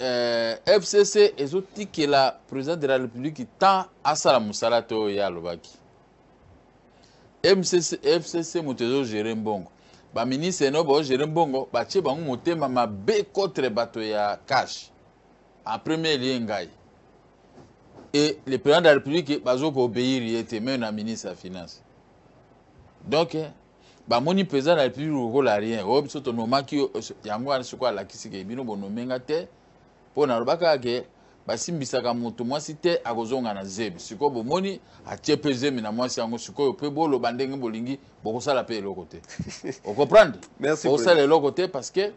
eh, fcc ezotikela président de la république ntan asala mosala te oyo ye alobaki fcc moto ezogere mbongo baministre no baogere mbongo batie bango motema mabe kotre bato ya kashe en premier lie ngai e le président de la république bazoka obéir ye te meme na ministre ya finance donc bamoni président de la république lokola rien oyo biso tonomaki yango wana sikoyo alakisike bino bonomenga te mpo nalobaka ke basimbisaka moto mwasi te akozonga na zemi sikoyo bomoni atie mpe zemi na mwasi yango sikoyo mpe boloba ndenge bolingi bokosala mpe eloko te ocomprendre bokosala eloko te parce que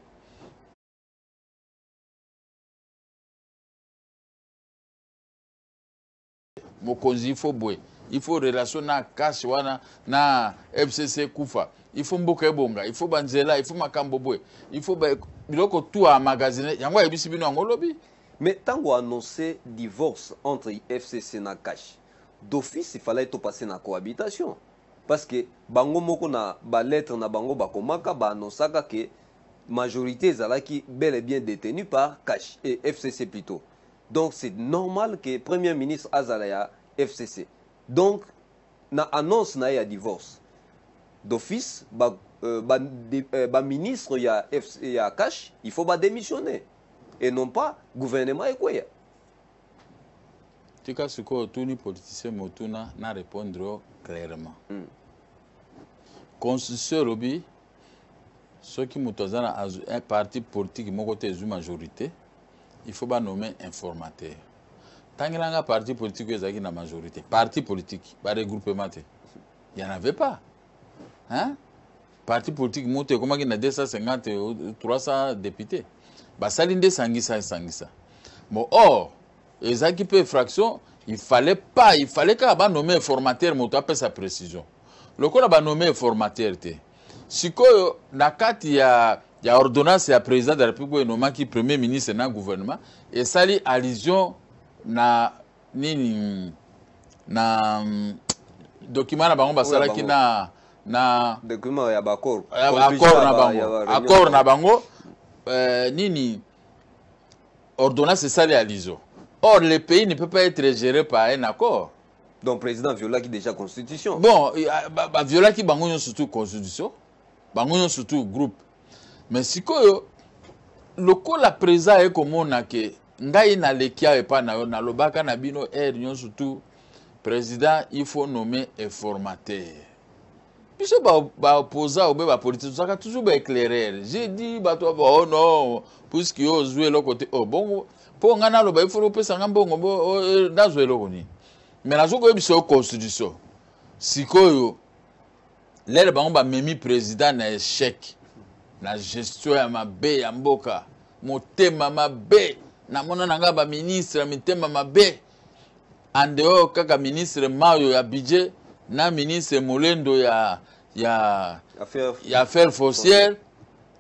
mokonzi ifo boye ifo relation na kasi wana na fcc kufa Il faut faut mboka ebonga faut banzela faut makambo faut, ifo biloko tu amagasine yango ayebisi bino yango mais ntango annonce divorce entre fcc et cash d'office il fallait to passer na cohabitation parce que bango moko na lettre na bango ba que que majorité zalaki bel et bien détenue par cash et fcc plutôt donc c'est normal que premier ministre azalaya fcc donc na annonce na ya divorce d'office, le bah, euh, bah, euh, bah, ministre, il y a, il cash, il faut bah, démissionner. Et non pas gouvernement et quoi. cas, tous otuni politicien motuna na répondre clairement mm. constitution elobi qui ceux qui un parti politique moko ont une majorité il faut un informateur un parti politique est dans une majorité parti politique n'y en avait pas hein? parti politique moto y a 250 300 députés. député basali nde esangisa esangisa bon or ezalaki et fraction il fallait pas il fallait un nommer formateur moto sa précision le nommer formateur té Si sikoyo na il y a ordonnance à président de la république oyo qui premier ministre na gouvernement et allusion na nini na mm, document na bango qui na na ya bakor na bango accord na bango euh, nini ordonnance ça ya lizo or le pays ne peut pas être géré par un accord donc président violaki déjà constitution bon euh, baviolaki bah, bango surtout constitution bango surtout groupe mais sikoyo lokola présent a ke ngai naleki que. Ngai na yo pas na bino aire surtout président il faut nommer et formateur biso baopposant obe bapolitike tozalaka toujours baéclaireur j'ai dit bato aba o oh non puiske yo ozwi eloko te o oh bongo mpo ngai naloba ifolo opesa ngai mbongo bo oh, eh, nazwa eloko nini mais nazo koyebisa yo constitution sikoyo lere bango bamemi président na échec na gestion ya mabe ya mboka motema mabe namona na ngai baministre ya mitema mabe andeo kaka ministre mayo ya budget na ministre molendo ya, ya, ya affaire foncière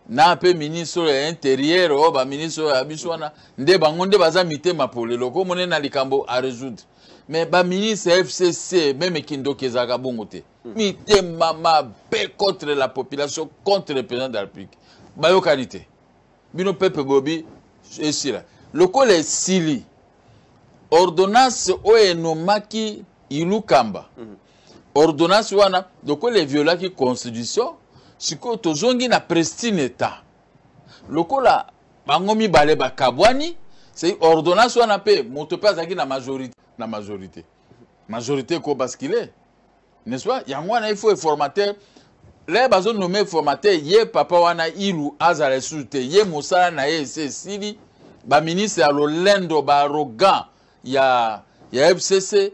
na mpe ministre oyo ya intérieure oyo oh, baministre oyo ya biso wana nde bango nde baza mitema polelo komone na likambo aresoudre me baministre fcc meme kindoki ezalaka bongo te hmm. mitema mabe contre la population contre le président de la république bayokani te bino pepe bobi esila lokola esili ordonnance oyo enomaki ilukamba mm -hmm. ordonnance wana violats qui constitution tozongi na prestine l'État. lokola bango bakabwani c'est ordonnance wana pe, monte pas na majorité na majorité majorité est, n'est-ce pas yango faut ifo les le nommé formateur ye papa wana ilu azare soute, ye mosala na ye ba ministre baministre ya lolendo ya, ya fcc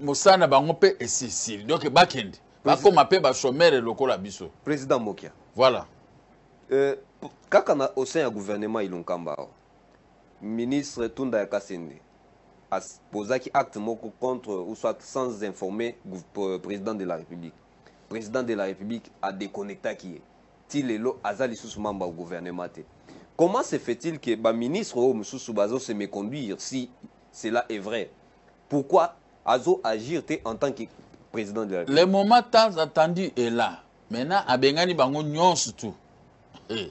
Moussa na et mpe esisili donc bakende bakoma mpe bashomere la biso président mokia voilà euh, on a au sein du gouvernement ilunkamba ministre tunda ya posé qui acte moko contre ou soit sans informer président de la république président de la république a adéconnectaki ye ti lelo aza sous mamba au gouvernement comment se fait-il que ministre ou oyo Soubazo se méconduire si cela est vrai pourquoi azo agir te en tant que président de la Le moment tant attendu est là. Maintenant, abengani bango nyonso tout. Hey. Eh.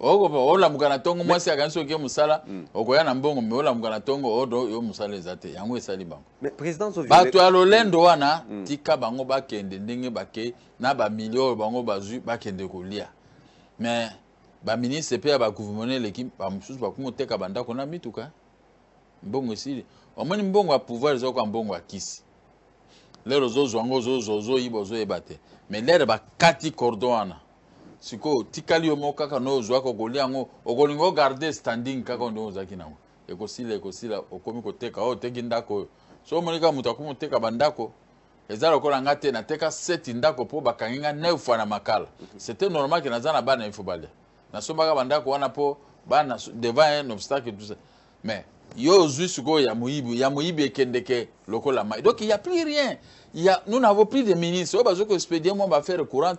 olamuka na ntongo mwasi akangi soki yo mosala hmm. okoya na mbongo me olamuka na tongo odo yo zate eza te yango esali bango bato ya lolendo wana hmm. tika bango ba kende bakende ndenge bake na bamilio oyo bango bazwi bakende kolia me baministre mpe ya bagouvernement eleki bamosusu bakumi oteka bandako na mituka mbongo esili omoni mbongo ya pouvoir eza kaka mbongo ya kisi lere ozozwa yango ozozwa ozoyiba ozoyeba te me lere bakati cordon wana sikoyo tikali yo moko kaka no ozwaka okolia yango okolinga ogarde standing kaka oyo nde ozalaki nango ekosila ekosila okomi koteka oyo oh, oteki ndako oyo so omoni kaka moto akomi oteka bandako eza lokola nga te nateka seti ndako mpo bakangi nga neuf fois na makala c'était normal ke naza na bana efo balia nasombaka bandako wana mpo bana devant un obstacle tout ça mais yo ozwi sikoyo ya moyibi ya moyibi ekendeke lokola mai donc il y a plus rien il y a, nous n'avons plus de ministre oyo bazoki expédie faire courant.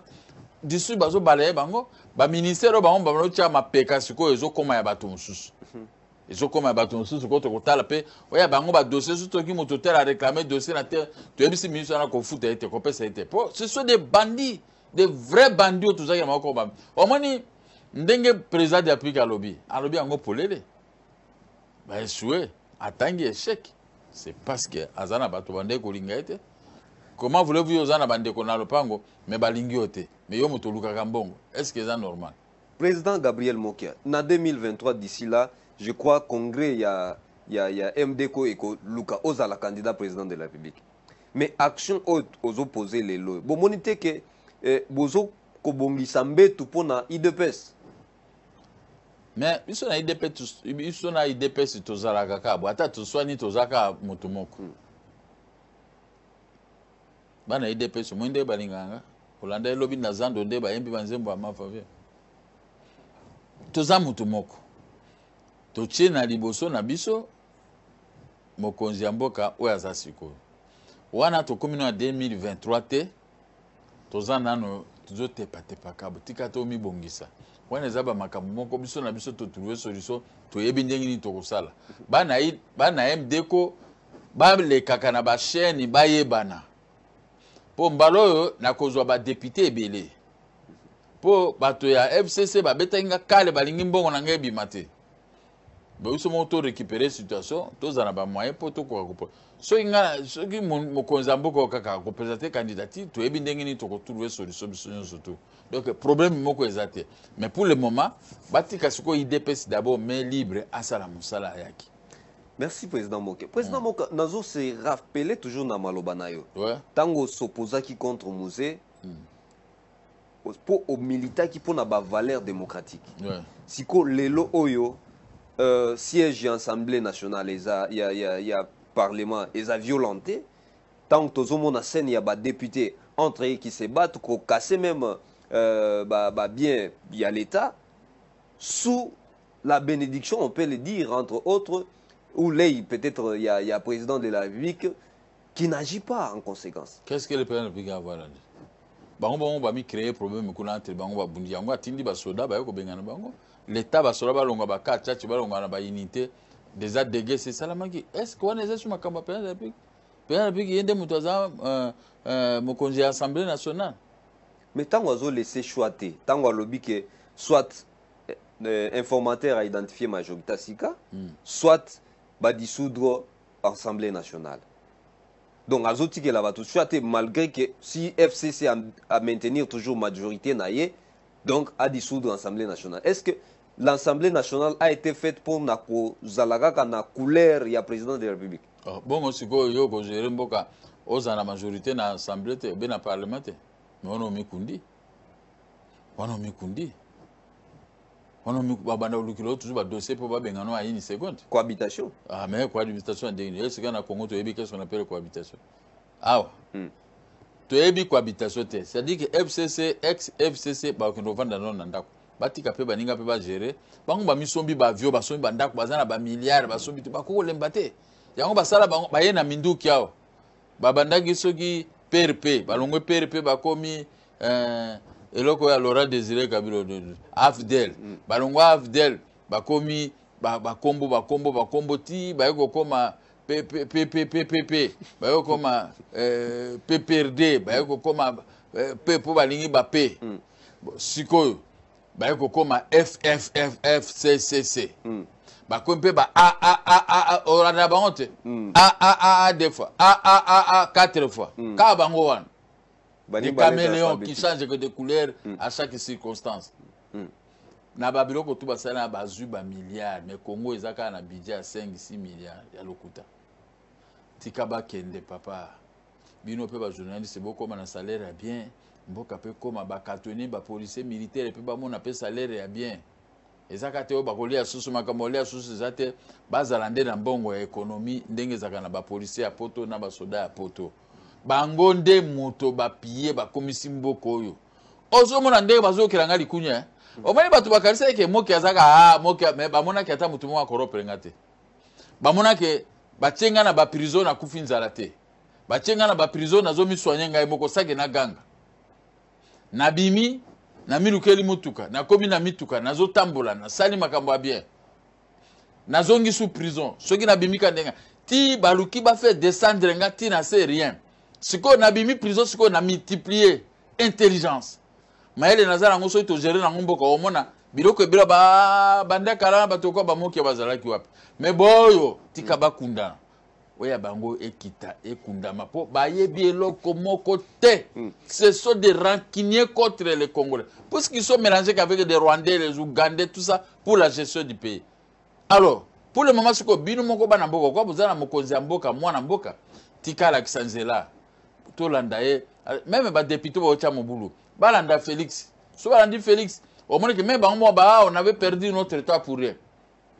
Dessus bazo balayer bango baministère oyo bango bazotia mapeka sikoyo ezokóma ya bato mosusu mhm. ezokóma ya bato mosusu ko tokotala mpe oya bango badossier so qui moto tel réclamer dossier na te toyebisi ministre wana kofuta ete kopesa ete po ce sont des bandits des vrais bandits oyo tozalaki ko maboko omoni ndenge président de afrique alobi alobi yango polele bayesuwe atangi échec c'est parce que Azana na bato bandeki kolinga comment voulez-vous Azana oza na bandeko na lopango Mais balingi yo te yo moto est ce que c'est normal président gabriel mokia na 2023 d'ici là je crois congrès ya, ya, ya mdeko ekoluka la candidat président de la république mais action aux opposés lois. lois bon te que eh, bongisa mbetu pona idps me biso na idp biso na idps tozalaka kaka boye ata toswani toza kaka moto moko hmm. bana idps moi nde balingaka kolanda elobi na zando nde bayembi banzembo ya mafaveur toza moto moko totie na liboso na biso mokonzi ya mboka oyo aza sikoyo wana tokómi na 2023 te toza nano tozotepatepaka botika tomibongisa wana eza bamakambo moko biso na biso totrouve solution toyebi ndenge nini tokosala bana mdeko balekaka na bachaine bayebana mpo mbala oyo nakozwa badepute ebele mpo bato ya fcc babetaki nga kale balingi mbongo na ngai ebima te Mais bah, si récupérer situation tozala bamoyen quoi kaka candidature on solution Donc, le problème est mais pour le moment batika sikoyo idps d'abord mais libre à Salam merci président moke président mm. moke nazo nazose rappelé toujours na Malobanayo. Tant que ouais. sommes opposés contre musée mm. qui qui omilitaki la valeur démocratique Si euh, siège de Assemblée nationale, il y a, y, y, a, Parlement, ils ont violenté. Tant que tout scène, il y a des députés entre eux qui se battent, qui cassé même euh, bah, bah, bien, l'État. Sous la bénédiction, on peut le dire, entre autres, ou peut-être, il y a, le président de la République qui n'agit pas en conséquence. Qu'est-ce que le président de la République a voilà bango bango bami créer problème kuna entre bango babundi yango atindi basoda bayoko bengana bango l'état va se unité des balongwa na baunité deja degese esalamaki est-ce qu'on est makambo ya président vous la république président de la république ye nde moto à euh, euh, mokonzi ya assemblée nationale mais laissé azolese tant te ntango alobi que soit euh, informateur à identifié majorité hmm. soit soit soit dissoudre l'Assemblée nationale donc vous avez tout choisi malgré que si fcc a, maintenu maintenir toujours majorité nayé donc à dissoudre l'Assemblée nationale est ce que l'assemblée nationale a été faite pour na kozala kaka na couleur ya président de la république oh, bongo sikoyo yo kogere mboka ozala na majorité na assemblée te obe na parlement te me wana omikundi wana omikundi wana babanda olukilo toujours badossier mpo babengano ya nini seconde cohabitation ah, me cohabitation ya ndenge nini sika na congo toyebi kese on appelle cohabitation awa hmm. toyebi cohabitation te c'est à dire ke fcc ex fcc bakokende kovanda nano na ndako batika mpe baninga mpe bagere bango bamisombi bavio basombi bandako baza na bamiliare basombi te bakokolemba te yango basala bango baye na minduki awa babandaki soki prp balongwe prp bakomi euh, eloko ya laurent désiré kabilo afdel mm. balongwa afdel bakomi bakombo bakombo bakombo ti baye kokoma ppp baye kokoma euh, pprd baye kokoma euh, pe mpo balingi bape mm. sikoyo baye kokóma fffccc mm. bakomi mpe ba aaa oranda bango te aaa deux fois aaa quatre fois mm. kaka bango wana des caméléons qui change que de couleur mm. à chaque circonstance mm. na babiloko tu basali na bazwi bamilliard mais congo eza kaka na budget ya 5 6 milliard ya lokuta tika bakende papa bino mpe bajournaliste bokóma na salaire ya bien mboka mpe koma bakatoni bapolisier militaire mpe bamona mpe salaire ya bien ezaka te oyo bakolia susu makambo olia susu eza te bazala nde na mbongo ya ekonomi ndenge ezalaka na bapolisier ya poto na basoda ya poto bango nde moto bapie bakomisi mboka oyo ozomona ndenge bazoyokelanga likunya eh? Mm. omoni bato bakanisa eke moki azaka a ah, moki me bamonaki ata motu moko akoropelenga te bamonaki batie ngai na baprizo nakufi nzala te batie ngai na baprizo nazomiswanye ngai moko sake na ganga nabimi namilukeli motuka nakomi na mituka nazotambola nasali makambo ya bien nazongi sous prison soki nabimika ndenge ti baluki bafe descendre nga ti na se rien sikoyo nabimi prison sikoyo na multiplie intelligence mayele naza nango soki togere nango mboka omona biloko ebela bandakala bato kwa bamoki bazalaki wapi me boyo tika bakundana mm. oyo bango ekita ekundama mpo bayebi eloko moko te hmm. ce sont des rancuniers contre les congolais qu'ils sont mélangés avec des rwandais les ougandais tout ça pour la gestion du pays alors pour le moment que bino moko bana mboka kwa boza na mokonzi mboka Tika mwana mboka tika alakisa nzela tolanda ye meme badepute baotya mobulu balanda félix so balandi félix omoni que même bango baa ah, on avait perdu notre état pour rien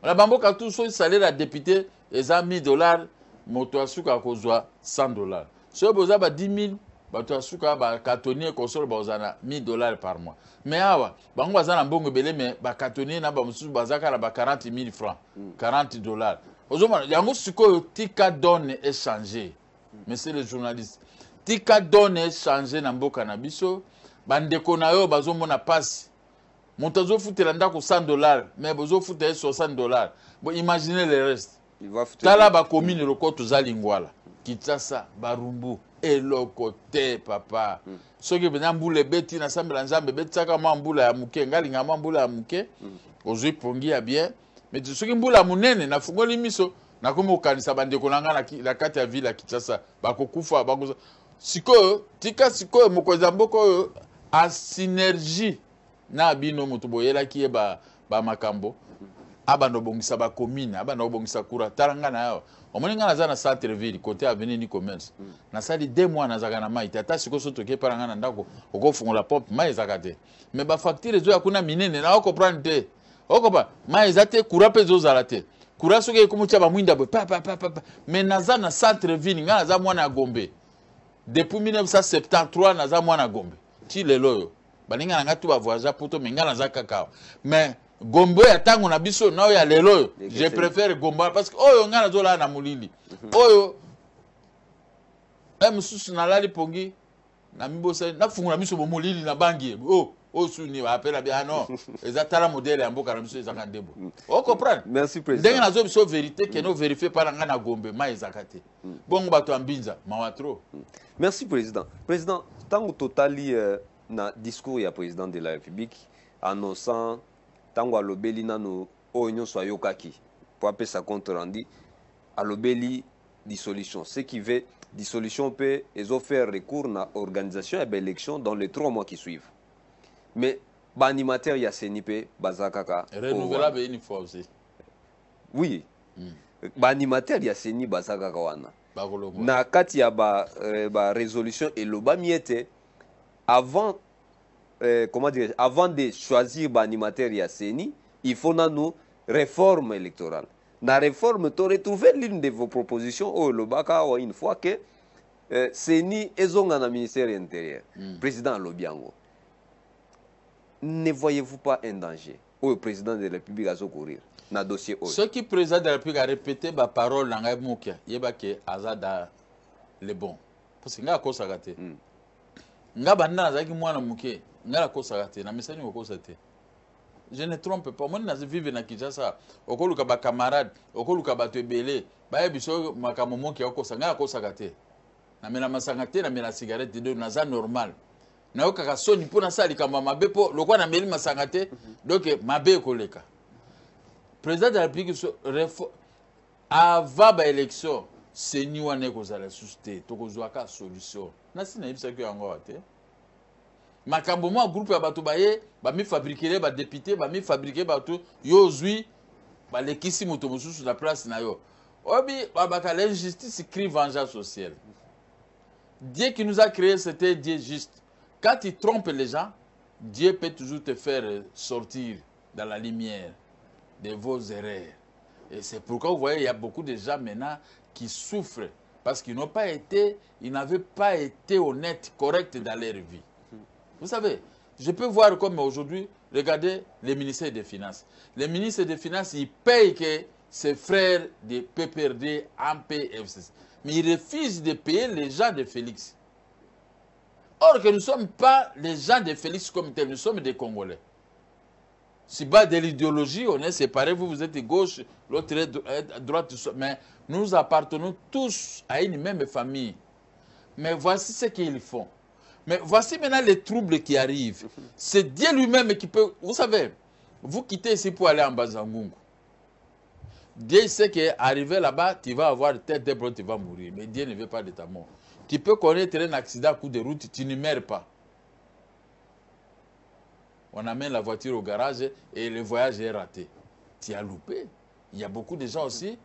na bamboka tout so salaire la député mis 1000 dollars moto asuka akozwa 100 dollars soki boza ba 10 000 bato asuka bakatonier kosolo bakozala na 1000 dollars par mois me awa bango baza na mbongo ebele me bakatonier na bamosusu baza kaka na ba 40 000 francs 40 mm. dollars ozomona yango sikoyo tika donne échange monsieur mm. le journaliste tika donne échange na mboka na biso bandeko na yo bazomona mpasi moto azofutela ndako 100 dollars me bozofutela ye 60 dollars bo imagine le reste tala bakomi na eloko toza lingwala kinshasa barumbu eloko te papa mm. soki mpena mbula ebeti nasambela nzambe ebetisaka mwa mbula ya moke nga alingaka mwa mbula ya moke mm. ozwi pongi ya bien me soki mbula ya monene nafungoli miso nakomi kokanisa bandeko na nga na kati ya ville ya kinshasa bakokufa bakoza sikoyo tika sikoyo mokonzi ya mboka oyo asynergie na bino moto boyelaki ye bamakambo ba, ba abanda obongisa bakomine abanda kobongisa cour atala ngai na yawa omoni ngai naza na centreville côté avenue ni commerce mm. nasali de mois nazalaka na mai te ata sikoyo so toke epara ngai na ndako okofungola pompe mai ezalaka te mais bafacture ezoya kuna minene na okomprendre te okoba mai eza te coura mpe ezozala te coura soki ekomi otya bamwinda boye papapapa mais naza na centreville ngai naza mwana ya gombe depuis 1973 naza mwana ya gombe ti lelo oyo baninga na ngai to bavoyage poto me ngai naza kaka awa mais gombo ya ntango na biso na ya lelo je préfère gombo parce que oyo zo la na molili oyo ngai mosusu nalali pongi na mibosani na miso bo molili na bangi oh o oh, oyo suni baapela bi ah non eza modèle modele ya mboka na biso ezaka ndembo mm. ocomprendre ndenge nazoya biso vérité kende overifie mm. mpa par ngai na gombe ma ezaka bon mm. bongo bato ya mbinza mawa merci président président ntango totali euh, na discours ya président de la république annonçant ntango alobeli nano oyo nyonso pour mpo sa compte rendi alobeli dissolution ce qui veut dissolution mpe ezofaire recours na organisation ya baélection dans les trois mois qui suivent mais baanimateur ya seni mpe baza kaka oui mm. baanimateur ya seni baza kaka wana na kati ya euh, résolution résolution ba elobami ete avant euh, comment dire, avant de choisir l'animateur Yasseni, il faut une réforme électorale. Dans la réforme, tu aurais trouvé l'une de vos propositions au oh, Lobaka oh, une fois que la euh, Seni est dans le ministère intérieur, le hmm. président Lobiango. Ne voyez-vous pas un danger au oh, président de la République à courir dans le dossier Ce qui président de la République a répété ma parole mukia, il y a le bon. Parce que je ne sais pas. Je veux dire ngai nakosaka te namesani kokosa te je ne trompe pas moni nazi vive na kinshasa okoluka bacamarade okoluka bato ebele bayebi so makambo moki akokosa ngai akosaka te namela masanga te namela cigarette do naza normal nayokaka soni mpo nasala likambo ya mabe mpo lokwa nameli masanga te mhm. donc mabe ekoleka président de la république so ava baélection seni wana ekozala lisusu te tokozwaka solution nasi nayebisaki yango awa te makambo moko ya groupe ya bato baye mi fabriquer ba bato yo ba balekisi moto mosusu na place na yo obi ba la justice crie vengeance au ciel dieu qui nous a créé c'était dieu juste quand il trompe les gens dieu peut toujours te faire sortir dans la lumière de vos erreurs et c'est pourquoi vous voyez il y a beaucoup de gens maintenant qui souffrent parce qu'ils n'ont pas été ils n'avaient pas été honnêtes corrects dans leur vie vous savez, je peux voir comme aujourd'hui, regardez les ministères des Finances. Les ministres des Finances, ils payent que ses frères de PPRD, AMP, Mais ils refusent de payer les gens de Félix. Or que nous ne sommes pas les gens de Félix comme tel, nous sommes des Congolais. Si bas de l'idéologie, on est séparés, vous, vous êtes gauche, l'autre est droite, mais nous appartenons tous à une même famille. Mais voici ce qu'ils font. Mais voici maintenant les troubles qui arrivent. C'est Dieu lui-même qui peut... Vous savez, vous quittez ici pour aller en Bazangung. Dieu sait qu'arrivé là-bas, tu vas avoir tête de tu vas mourir. Mais Dieu ne veut pas de ta mort. Tu peux connaître un accident à coup de route, tu ne meurs pas. On amène la voiture au garage et le voyage est raté. Tu as loupé. Il y a beaucoup de gens aussi.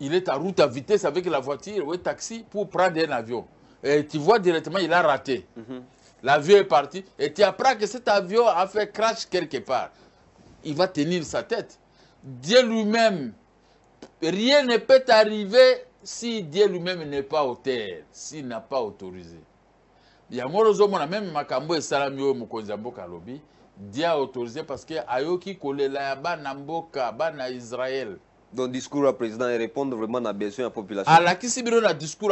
Il est à route à vitesse avec la voiture ou un taxi pour prendre un avion et tu vois directement, il a raté. Mhm. L'avion est parti et tu apprends que cet avion a fait crash quelque part. Il va tenir sa tête. Dieu lui-même, rien ne peut arriver si Dieu lui-même n'est pas au terre, s'il n'a pas autorisé. Il yango a même makambo esalami Salamio et ya mboka Dieu a autorisé parce que ayoki kolela ya bana ba na Israël donc discours du président répondre vraiment bien besoin la population qui sibiro na discours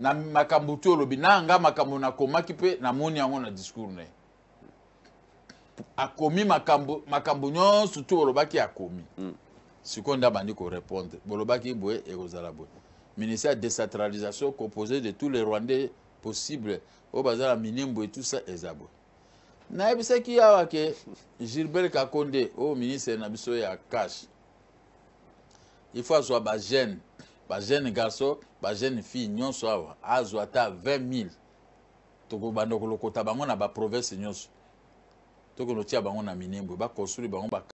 na nga makambo na na discours na commis makambo surtout C'est ce qu'on a dit. bolobaki et Rosalabou. ministère de décentralisation composé de tous les rwandais possible oyo et tout ça, le Na Il ya dit que gilbert kakonde au ministre na biso ya cash. il faut azwa bajeune bajeune garçon bajeune fille nyonso awa azwa ata 20 000 tokobanda kolokota bango na baprovince nyonso tokonotia bango na minembwe bakonstrui bango